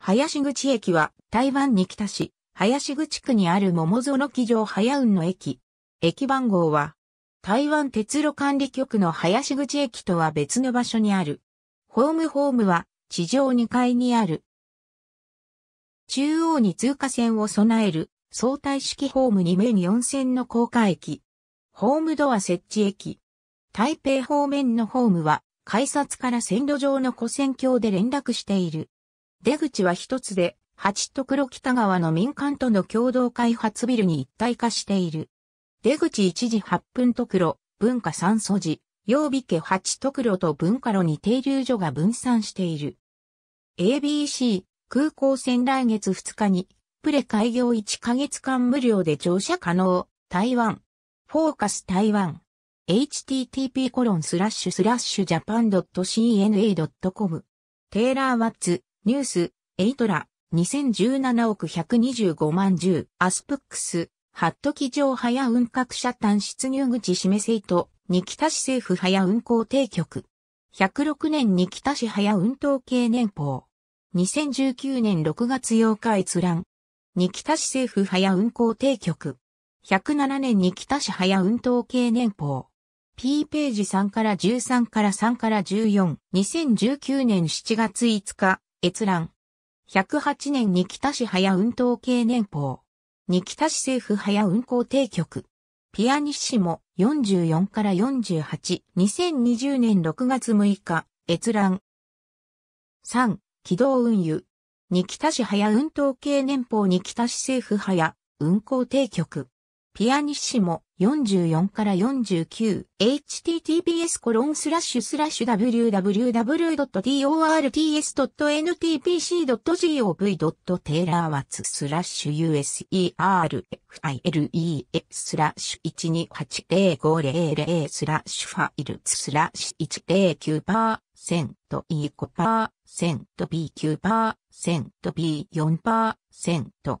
林口駅は台湾に来たし、林口区にある桃園機場早雲の駅。駅番号は、台湾鉄路管理局の林口駅とは別の場所にある。ホームホームは地上2階にある。中央に通過線を備える相対式ホーム2面4線の高架駅。ホームドア設置駅。台北方面のホームは改札から線路上の古線橋で連絡している。出口は一つで、八と黒北側の民間との共同開発ビルに一体化している。出口一時八分と黒、文化三素寺、曜日家八と黒と文化路に停留所が分散している。ABC 空港線来月2日に、プレ開業1ヶ月間無料で乗車可能、台湾。フォーカス台湾。http://japan.cna.com。テイラー・ワッツ。ニュース、エイトラ、2017億125万10、アスプックス、ハット機場早運格社単出入口示せいと、ニキタ市政府早運行定局。106年ニキタ市早運統計年報。2019年6月8日閲覧。ニキタ市政府早運行定局。107年ニキタ市早運統計年報。P ページ3から13から3から14。2019年7月5日。閲覧。108年に北市早運動系年報。に北市政府早運行定局。ピアニッシモ44から48。2020年6月6日。閲覧。3、軌道運輸。に北市早運動系年報に北市政府早運行定局。ピアニッシモ44から 49https コロンスラッシュスラッシュ www.torts.npc.gov.taylorwatts t スラッシュ userfile スラッシュ1280500スラッシュファイルスラッシュ109%セント E5%、セント B9%、セント B4%、セント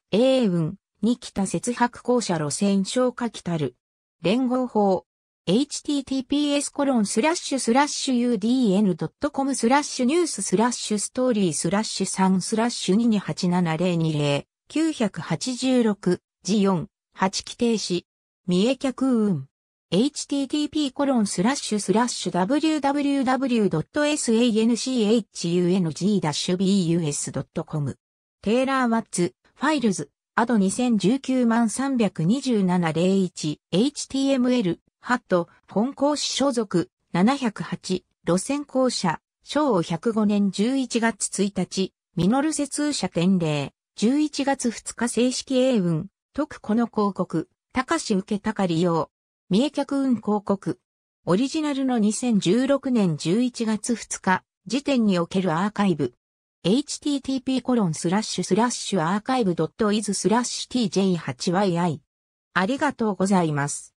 英運、に北節白校舎路線消化来る。連合法。https コロンスラッシュスラッシュ udn.com スラッシュニューススラッシュストーリースラッシュ3スラッシュ2287020 986字4 8規定し三重客運 http コロンスラッシュスラッシュ www.sanchun-bus.com g テイラー・ワッツファイルズ、アド2019万32701、HTML、ハット、本講師所属、708、路線公社、昭和105年11月1日、ミノルセ通社典礼、11月2日正式英運、特この広告、高し受けたか利用、三重客運広告、オリジナルの2016年11月2日、時点におけるアーカイブ、http コロンスラッシュスラッシュアーカイブ .is スラッシュ tj8yi。ありがとうございます。